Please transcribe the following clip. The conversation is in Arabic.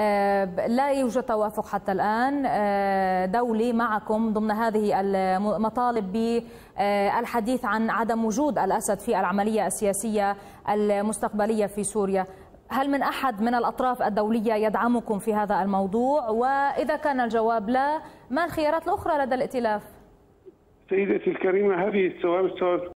آه، لا يوجد توافق حتى الآن آه، دولي معكم ضمن هذه المطالب بالحديث آه، عن عدم وجود الأسد في العملية السياسية المستقبلية في سوريا هل من أحد من الأطراف الدولية يدعمكم في هذا الموضوع وإذا كان الجواب لا ما الخيارات الأخرى لدى الائتلاف؟ سيدتي الكريمة هذه الثوابت